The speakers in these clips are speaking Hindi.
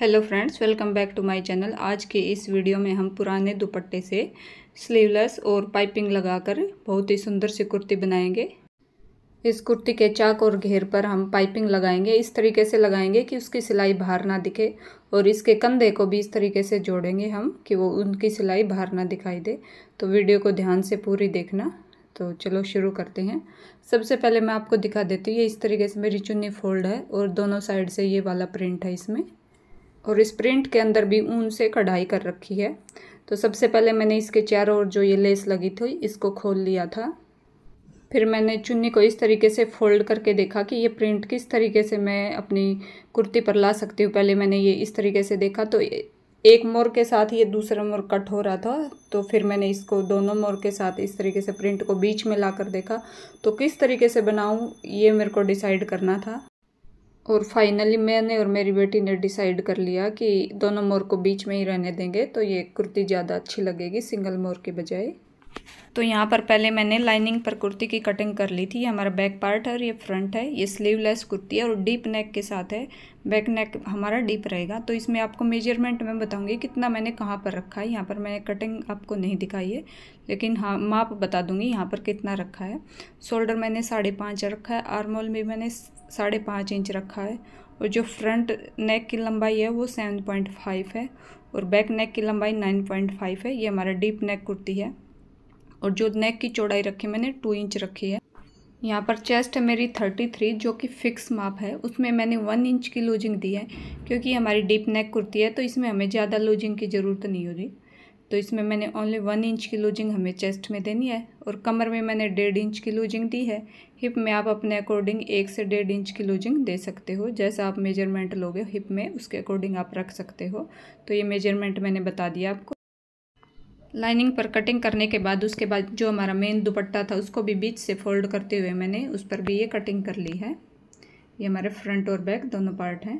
hello friends welcome back to my channel आज के इस वीडियो में हम पुराने दुपट्टे से स्लीवलेस और पाइपिंग लगाकर बहुत ही सुंदर सी कुर्ती बनाएंगे इस कुर्ती के चाक और घेर पर हम पाइपिंग लगाएंगे इस तरीके से लगाएंगे कि उसकी सिलाई बाहर ना दिखे और इसके कंधे को भी इस तरीके से जोड़ेंगे हम कि वो उनकी सिलाई बाहर ना दिखाई दे तो वीडियो को ध्यान से पूरी देखना तो चलो शुरू करते हैं सबसे पहले मैं आपको दिखा देती हूँ ये इस तरीके से मेरी चुन्नी फोल्ड है और दोनों साइड से ये वाला प्रिंट है इसमें और इस प्रिंट के अंदर भी ऊन से कढ़ाई कर रखी है तो सबसे पहले मैंने इसके चारों ओर जो ये लेस लगी थी इसको खोल लिया था फिर मैंने चुन्नी को इस तरीके से फोल्ड करके देखा कि ये प्रिंट किस तरीके से मैं अपनी कुर्ती पर ला सकती हूँ पहले मैंने ये इस तरीके से देखा तो एक मोर के साथ ये दूसरा मोर कट हो रहा था तो फिर मैंने इसको दोनों मोर के साथ इस तरीके से प्रिंट को बीच में ला कर देखा तो किस तरीके से बनाऊँ ये मेरे को डिसाइड करना था और फाइनली मैंने और मेरी बेटी ने डिसाइड कर लिया कि दोनों मोर को बीच में ही रहने देंगे तो ये कुर्ती ज़्यादा अच्छी लगेगी सिंगल मोर के बजाय तो यहाँ पर पहले मैंने लाइनिंग पर कुर्ती की कटिंग कर ली थी ये हमारा बैक पार्ट है और ये फ्रंट है ये स्लीवलेस कुर्ती है और डीप नेक के साथ है बैक नेक हमारा डीप रहेगा तो इसमें आपको मेजरमेंट मैं बताऊंगी कितना मैंने कहाँ पर रखा है यहाँ पर मैंने कटिंग आपको नहीं दिखाई है लेकिन हाँ माप बता दूंगी यहाँ पर कितना रखा है शोल्डर मैंने साढ़े पाँच रखा है आर्मोल में मैंने साढ़े पाँच इंच रखा है और जो फ्रंट नेक की लंबाई है वो सेवन पॉइंट फाइव है और बैक नेक की लंबाई नाइन पॉइंट फाइव है ये हमारा डीप नेक कुर्ती है और जो नेक की चौड़ाई रखी मैंने टू इंच रखी है यहाँ पर चेस्ट है मेरी थर्टी थ्री जो कि फ़िक्स माप है उसमें मैंने वन इंच की लूजिंग दी है क्योंकि हमारी डीप नेक कुर्ती है तो इसमें हमें ज़्यादा लूजिंग की ज़रूरत नहीं हो रही तो इसमें मैंने ओनली वन इंच की लूजिंग हमें चेस्ट में देनी है और कमर में मैंने डेढ़ इंच की लूजिंग दी है हिप में आप अपने अकॉर्डिंग एक से डेढ़ इंच की लूजिंग दे सकते हो जैसा आप मेजरमेंट लोगे हिप में उसके अकॉर्डिंग आप रख सकते हो तो ये मेजरमेंट मैंने बता दिया आपको लाइनिंग पर कटिंग करने के बाद उसके बाद जो हमारा मेन दुपट्टा था उसको भी बीच से फोल्ड करते हुए मैंने उस पर भी ये कटिंग कर ली है ये हमारे फ्रंट और बैक दोनों पार्ट हैं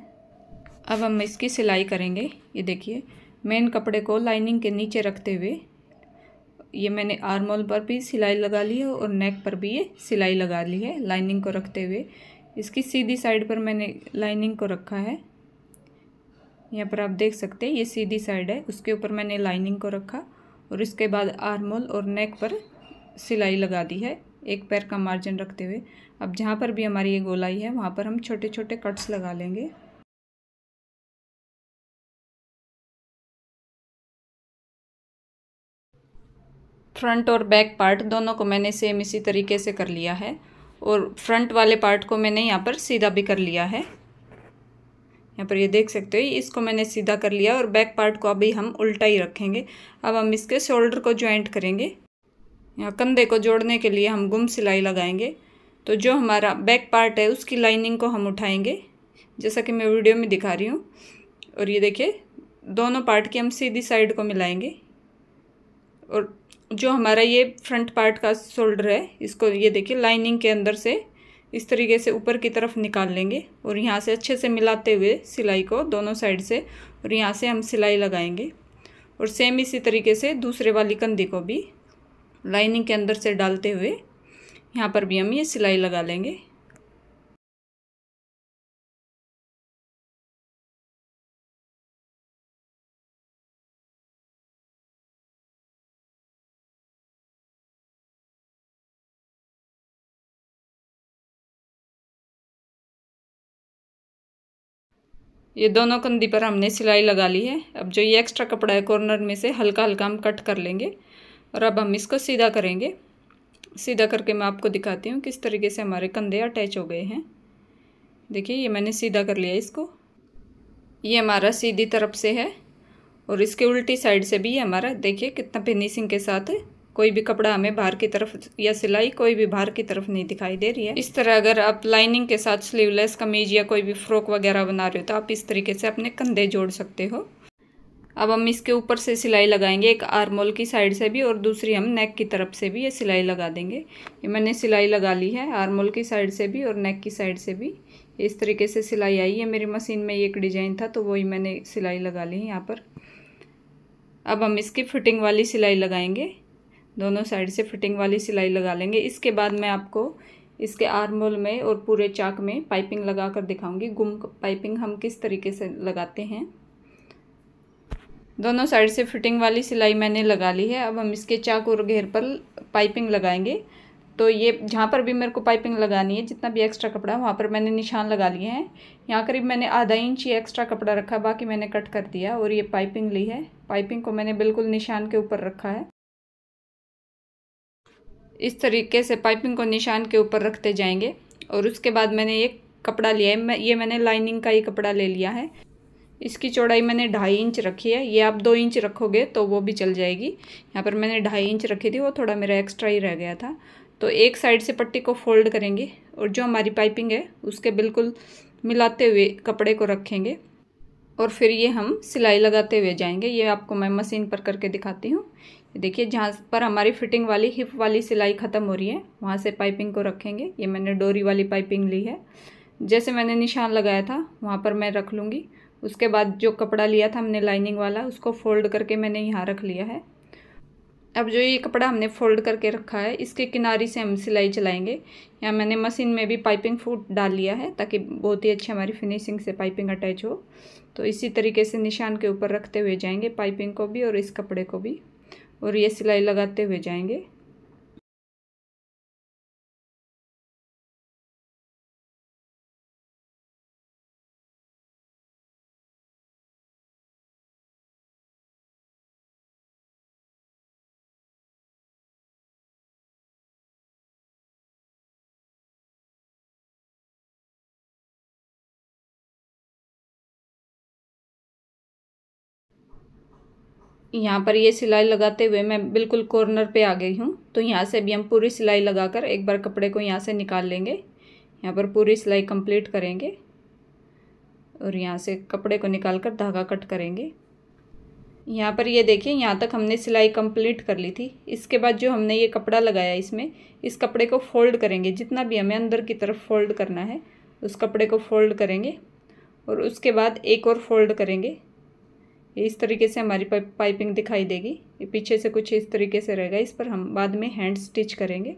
अब हम इसकी सिलाई करेंगे ये देखिए मेन कपड़े को लाइनिंग के नीचे रखते हुए ये मैंने आर्मोल पर भी सिलाई लगा ली है और नेक पर भी ये सिलाई लगा ली है लाइनिंग को रखते हुए इसकी सीधी साइड पर मैंने लाइनिंग को रखा है यहाँ पर आप देख सकते हैं ये सीधी साइड है उसके ऊपर मैंने लाइनिंग को रखा और इसके बाद आर्मोल और नेक पर सिलाई लगा दी है एक पैर का मार्जिन रखते हुए अब जहाँ पर भी हमारी ये गोलाई है वहाँ पर हम छोटे छोटे कट्स लगा लेंगे फ्रंट और बैक पार्ट दोनों को मैंने सेम इसी तरीके से कर लिया है और फ्रंट वाले पार्ट को मैंने यहाँ पर सीधा भी कर लिया है यहाँ पर ये देख सकते हो इसको मैंने सीधा कर लिया और बैक पार्ट को अभी हम उल्टा ही रखेंगे अब हम इसके शोल्डर को ज्वाइंट करेंगे यहाँ कंधे को जोड़ने के लिए हम गुम सिलाई लगाएंगे तो जो हमारा बैक पार्ट है उसकी लाइनिंग को हम उठाएंगे जैसा कि मैं वीडियो में दिखा रही हूँ और ये देखिए दोनों पार्ट की हम सीधी साइड को मिलाएंगे और जो हमारा ये फ्रंट पार्ट का शोल्डर है इसको ये देखिए लाइनिंग के अंदर से इस तरीके से ऊपर की तरफ निकाल लेंगे और यहाँ से अच्छे से मिलाते हुए सिलाई को दोनों साइड से और यहाँ से हम सिलाई लगाएंगे और सेम इसी तरीके से दूसरे वाली कंधे को भी लाइनिंग के अंदर से डालते हुए यहाँ पर भी हम ये सिलाई लगा लेंगे ये दोनों कंधी पर हमने सिलाई लगा ली है अब जो ये एक्स्ट्रा कपड़ा है कॉर्नर में से हल्का हल्का हम कट कर लेंगे और अब हम इसको सीधा करेंगे सीधा करके मैं आपको दिखाती हूँ किस तरीके से हमारे कंधे अटैच हो गए हैं देखिए ये मैंने सीधा कर लिया इसको ये हमारा सीधी तरफ से है और इसके उल्टी साइड से भी ये हमारा देखिए कितना फिनिशिंग के साथ है कोई भी कपड़ा हमें बाहर की तरफ या सिलाई कोई भी बाहर की तरफ नहीं दिखाई दे रही है इस तरह अगर आप लाइनिंग के साथ स्लीवलेस कमीज या कोई भी फ्रॉक वगैरह बना रहे हो तो आप इस तरीके से अपने कंधे जोड़ सकते हो अब हम इसके ऊपर से सिलाई लगाएंगे एक आर्मोल की साइड से भी और दूसरी हम नेक की तरफ से भी ये सिलाई लगा देंगे ये मैंने सिलाई लगा ली है आर्मोल की साइड से भी और नेक की साइड से भी इस तरीके से सिलाई आई है मेरी मशीन में एक डिजाइन था तो वही मैंने सिलाई लगा ली है यहाँ पर अब हम इसकी फिटिंग वाली सिलाई लगाएंगे दोनों साइड से फिटिंग वाली सिलाई लगा लेंगे इसके बाद मैं आपको इसके आर्म होल में और पूरे चाक में पाइपिंग लगा कर दिखाऊंगी गुम पाइपिंग हम किस तरीके से लगाते हैं दोनों साइड से फिटिंग वाली सिलाई मैंने लगा ली है अब हम इसके चाक और घेर पर पाइपिंग लगाएंगे तो ये जहाँ पर भी मेरे को पाइपिंग लगानी है जितना भी एक्स्ट्रा कपड़ा है वहाँ पर मैंने निशान लगा लिए हैं यहाँ करीब मैंने आधा इंच ही एक्स्ट्रा कपड़ा रखा बाकी मैंने कट कर दिया और ये पाइपिंग ली है पाइपिंग को मैंने बिल्कुल निशान के ऊपर रखा है इस तरीके से पाइपिंग को निशान के ऊपर रखते जाएंगे और उसके बाद मैंने ये कपड़ा लिया है मैं ये मैंने लाइनिंग का ही कपड़ा ले लिया है इसकी चौड़ाई मैंने ढाई इंच रखी है ये आप दो इंच रखोगे तो वो भी चल जाएगी यहाँ पर मैंने ढाई इंच रखी थी वो थोड़ा मेरा एक्स्ट्रा ही रह गया था तो एक साइड से पट्टी को फोल्ड करेंगे और जो हमारी पाइपिंग है उसके बिल्कुल मिलाते हुए कपड़े को रखेंगे और फिर ये हम सिलाई लगाते हुए जाएंगे ये आपको मैं मशीन पर करके दिखाती हूँ देखिए जहाँ पर हमारी फिटिंग वाली हिप वाली सिलाई ख़त्म हो रही है वहाँ से पाइपिंग को रखेंगे ये मैंने डोरी वाली पाइपिंग ली है जैसे मैंने निशान लगाया था वहाँ पर मैं रख लूँगी उसके बाद जो कपड़ा लिया था हमने लाइनिंग वाला उसको फोल्ड करके मैंने यहाँ रख लिया है अब जो ये कपड़ा हमने फोल्ड करके रखा है इसके किनारे से हम सिलाई चलाएंगे यहाँ मैंने मशीन में भी पाइपिंग फूट डाल लिया है ताकि बहुत ही अच्छी हमारी फिनिशिंग से पाइपिंग अटैच हो तो इसी तरीके से निशान के ऊपर रखते हुए जाएंगे पाइपिंग को भी और इस कपड़े को भी और ये सिलाई लगाते हुए जाएंगे यहाँ पर ये सिलाई लगाते हुए मैं बिल्कुल कॉर्नर पे आ गई हूँ तो यहाँ से भी हम पूरी सिलाई लगाकर एक बार कपड़े को यहाँ से निकाल लेंगे यहाँ पर पूरी सिलाई कंप्लीट करेंगे और यहाँ से कपड़े को निकाल कर धागा कट करेंगे यहाँ पर ये देखिए यहाँ तक हमने सिलाई कंप्लीट कर ली थी इसके बाद जो हमने ये कपड़ा लगाया इसमें इस कपड़े को फोल्ड करेंगे जितना भी हमें अंदर की तरफ फोल्ड करना है उस कपड़े को फोल्ड करेंगे और उसके बाद एक और फोल्ड करेंगे इस तरीके से हमारी पाइपिंग दिखाई देगी ये पीछे से कुछ इस तरीके से रहेगा इस पर हम बाद में हैंड स्टिच करेंगे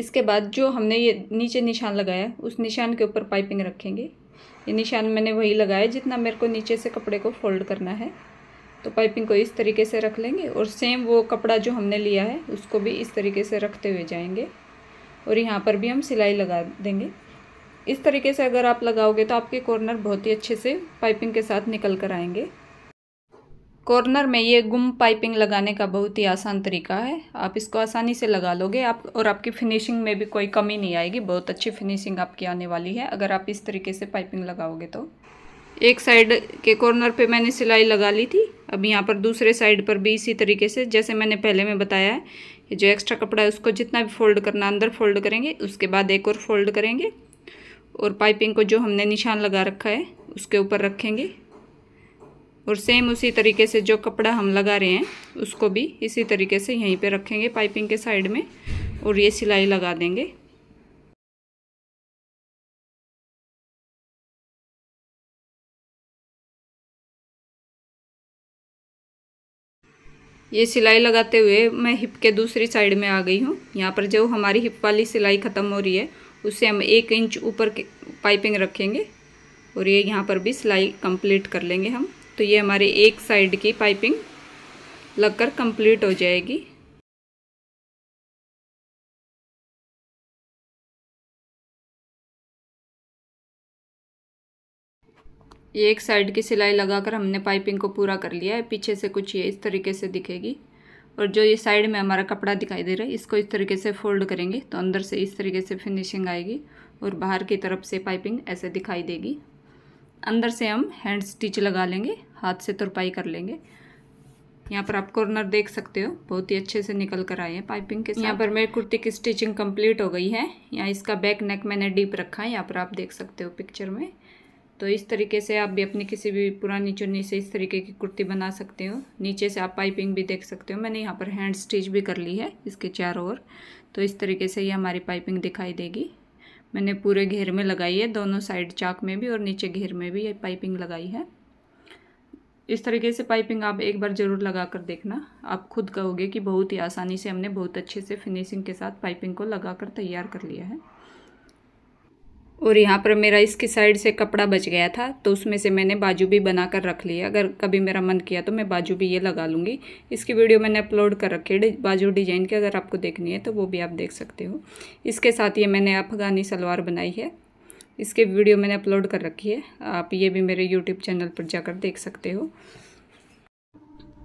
इसके बाद जो हमने ये नीचे निशान लगाया उस निशान के ऊपर पाइपिंग रखेंगे ये निशान मैंने वही लगाया जितना मेरे को नीचे से कपड़े को फोल्ड करना है तो पाइपिंग को इस तरीके से रख लेंगे और सेम वो कपड़ा जो हमने लिया है उसको भी इस तरीके से रखते हुए जाएंगे और यहाँ पर भी हम सिलाई लगा देंगे इस तरीके से अगर आप लगाओगे तो आपके कॉर्नर बहुत ही अच्छे से पाइपिंग के साथ निकल कर आएंगे कॉर्नर में ये गुम पाइपिंग लगाने का बहुत ही आसान तरीका है आप इसको आसानी से लगा लोगे आप और आपकी फिनिशिंग में भी कोई कमी नहीं आएगी बहुत अच्छी फिनिशिंग आपकी आने वाली है अगर आप इस तरीके से पाइपिंग लगाओगे तो एक साइड के कॉर्नर पे मैंने सिलाई लगा ली थी अब यहाँ पर दूसरे साइड पर भी इसी तरीके से जैसे मैंने पहले में बताया है जो एक्स्ट्रा कपड़ा है उसको जितना भी फोल्ड करना अंदर फोल्ड करेंगे उसके बाद एक और फोल्ड करेंगे और पाइपिंग को जो हमने निशान लगा रखा है उसके ऊपर रखेंगे और सेम उसी तरीके से जो कपड़ा हम लगा रहे हैं उसको भी इसी तरीके से यहीं पे रखेंगे पाइपिंग के साइड में और ये सिलाई लगा देंगे ये सिलाई लगाते हुए मैं हिप के दूसरी साइड में आ गई हूँ यहाँ पर जो हमारी हिप वाली सिलाई ख़त्म हो रही है उससे हम एक इंच ऊपर पाइपिंग रखेंगे और ये यहाँ पर भी सिलाई कंप्लीट कर लेंगे हम तो ये हमारे एक साइड की पाइपिंग लगकर कंप्लीट हो जाएगी ये एक साइड की सिलाई लगाकर हमने पाइपिंग को पूरा कर लिया है पीछे से कुछ ये इस तरीके से दिखेगी और जो ये साइड में हमारा कपड़ा दिखाई दे रहा है इसको इस तरीके से फोल्ड करेंगे तो अंदर से इस तरीके से फिनिशिंग आएगी और बाहर की तरफ से पाइपिंग ऐसे दिखाई देगी अंदर से हम हैंड स्टिच लगा लेंगे हाथ से तुरपाई कर लेंगे यहाँ पर आप कॉर्नर देख सकते हो बहुत ही अच्छे से निकल कर आए हैं पाइपिंग के यहाँ पर मेरी कुर्ती की स्टिचिंग कंप्लीट हो गई है यहाँ इसका बैक नेक मैंने डीप रखा है यहाँ पर आप देख सकते हो पिक्चर में तो इस तरीके से आप भी अपनी किसी भी पुरानी चुन्नी से इस तरीके की कुर्ती बना सकते हो नीचे से आप पाइपिंग भी देख सकते हो मैंने यहाँ पर हैंड स्टिच भी कर ली है इसके चारों ओर तो इस तरीके से ये हमारी पाइपिंग दिखाई देगी मैंने पूरे घेर में लगाई है दोनों साइड चाक में भी और नीचे घेर में भी ये पाइपिंग लगाई है इस तरीके से पाइपिंग आप एक बार ज़रूर लगा कर देखना आप खुद कहोगे कि बहुत ही आसानी से हमने बहुत अच्छे से फिनिशिंग के साथ पाइपिंग को लगा कर तैयार कर लिया है और यहाँ पर मेरा इसकी साइड से कपड़ा बच गया था तो उसमें से मैंने बाजू भी बना कर रख लिया अगर कभी मेरा मन किया तो मैं बाजू भी ये लगा लूँगी इसकी वीडियो मैंने अपलोड कर रखी है बाजू डिजाइन की अगर आपको देखनी है तो वो भी आप देख सकते हो इसके साथ ये मैंने अफगानी सलवार बनाई है इसके वीडियो मैंने अपलोड कर रखी है आप ये भी मेरे यूट्यूब चैनल पर जाकर देख सकते हो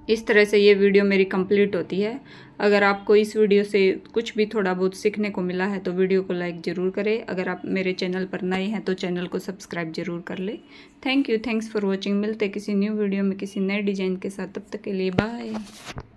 इस तरह से ये वीडियो मेरी कंप्लीट होती है अगर आपको इस वीडियो से कुछ भी थोड़ा बहुत सीखने को मिला है तो वीडियो को लाइक ज़रूर करें अगर आप मेरे चैनल पर नए हैं तो चैनल को सब्सक्राइब जरूर कर लें thank you thanks for watching मिलते किसी न्यू वीडियो में किसी नए डिज़ाइन के साथ तब तक के लिए बाय